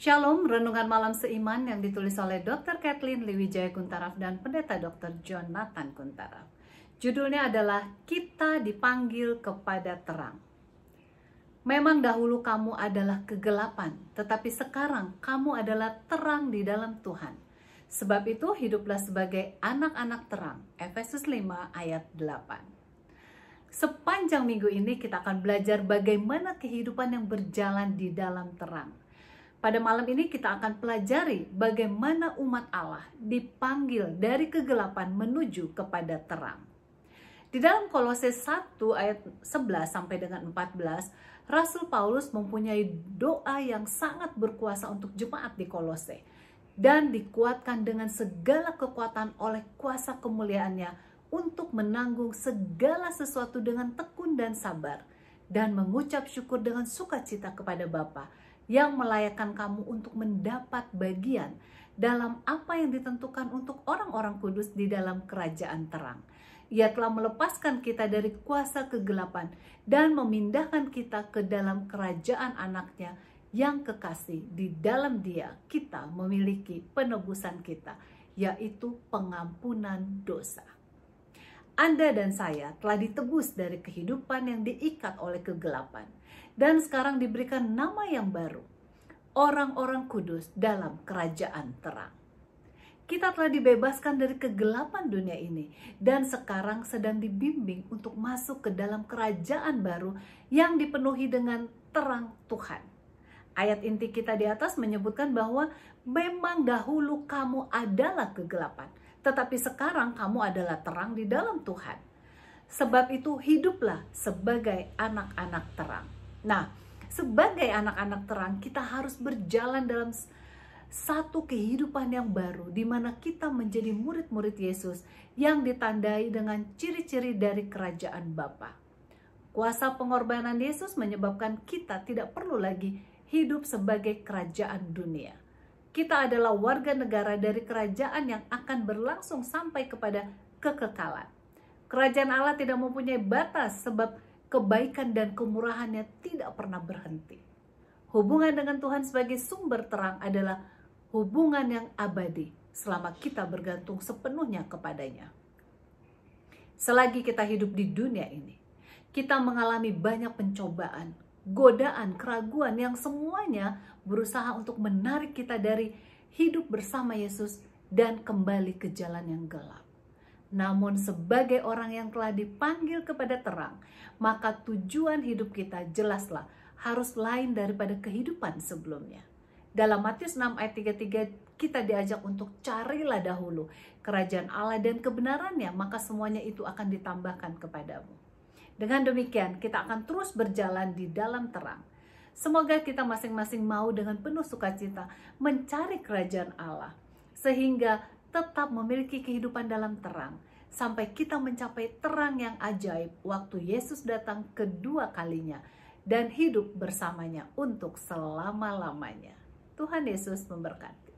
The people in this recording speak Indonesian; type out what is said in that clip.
Shalom, Renungan Malam Seiman yang ditulis oleh Dr. Kathleen Liwijaya Kuntaraf dan Pendeta Dr. John Nathan Kuntaraf. Judulnya adalah Kita Dipanggil Kepada Terang. Memang dahulu kamu adalah kegelapan, tetapi sekarang kamu adalah terang di dalam Tuhan. Sebab itu hiduplah sebagai anak-anak terang. Efesus 5 ayat 8. Sepanjang minggu ini kita akan belajar bagaimana kehidupan yang berjalan di dalam terang pada malam ini kita akan pelajari bagaimana umat Allah dipanggil dari kegelapan menuju kepada terang. Di dalam Kolose 1 ayat 11 sampai dengan 14, Rasul Paulus mempunyai doa yang sangat berkuasa untuk jemaat di Kolose dan dikuatkan dengan segala kekuatan oleh kuasa kemuliaannya untuk menanggung segala sesuatu dengan tekun dan sabar dan mengucap syukur dengan sukacita kepada Bapa yang melayakkan kamu untuk mendapat bagian dalam apa yang ditentukan untuk orang-orang kudus di dalam kerajaan terang. Ia telah melepaskan kita dari kuasa kegelapan dan memindahkan kita ke dalam kerajaan anaknya yang kekasih. Di dalam dia kita memiliki penebusan kita, yaitu pengampunan dosa. Anda dan saya telah ditebus dari kehidupan yang diikat oleh kegelapan dan sekarang diberikan nama yang baru, orang-orang kudus dalam kerajaan terang. Kita telah dibebaskan dari kegelapan dunia ini dan sekarang sedang dibimbing untuk masuk ke dalam kerajaan baru yang dipenuhi dengan terang Tuhan. Ayat inti kita di atas menyebutkan bahwa memang dahulu kamu adalah kegelapan, tetapi sekarang kamu adalah terang di dalam Tuhan. Sebab itu hiduplah sebagai anak-anak terang. Nah, sebagai anak-anak terang kita harus berjalan dalam satu kehidupan yang baru di mana kita menjadi murid-murid Yesus yang ditandai dengan ciri-ciri dari kerajaan Bapa. Kuasa pengorbanan Yesus menyebabkan kita tidak perlu lagi hidup sebagai kerajaan dunia. Kita adalah warga negara dari kerajaan yang akan berlangsung sampai kepada kekekalan. Kerajaan Allah tidak mempunyai batas sebab kebaikan dan kemurahannya tidak pernah berhenti. Hubungan dengan Tuhan sebagai sumber terang adalah hubungan yang abadi selama kita bergantung sepenuhnya kepadanya. Selagi kita hidup di dunia ini, kita mengalami banyak pencobaan, godaan, keraguan yang semuanya berusaha untuk menarik kita dari hidup bersama Yesus dan kembali ke jalan yang gelap. Namun sebagai orang yang telah dipanggil kepada terang, maka tujuan hidup kita jelaslah harus lain daripada kehidupan sebelumnya. Dalam Matius 6 ayat 33 kita diajak untuk carilah dahulu kerajaan Allah dan kebenarannya, maka semuanya itu akan ditambahkan kepadamu. Dengan demikian, kita akan terus berjalan di dalam terang. Semoga kita masing-masing mau dengan penuh sukacita mencari kerajaan Allah, sehingga tetap memiliki kehidupan dalam terang, sampai kita mencapai terang yang ajaib waktu Yesus datang kedua kalinya dan hidup bersamanya untuk selama-lamanya. Tuhan Yesus memberkati.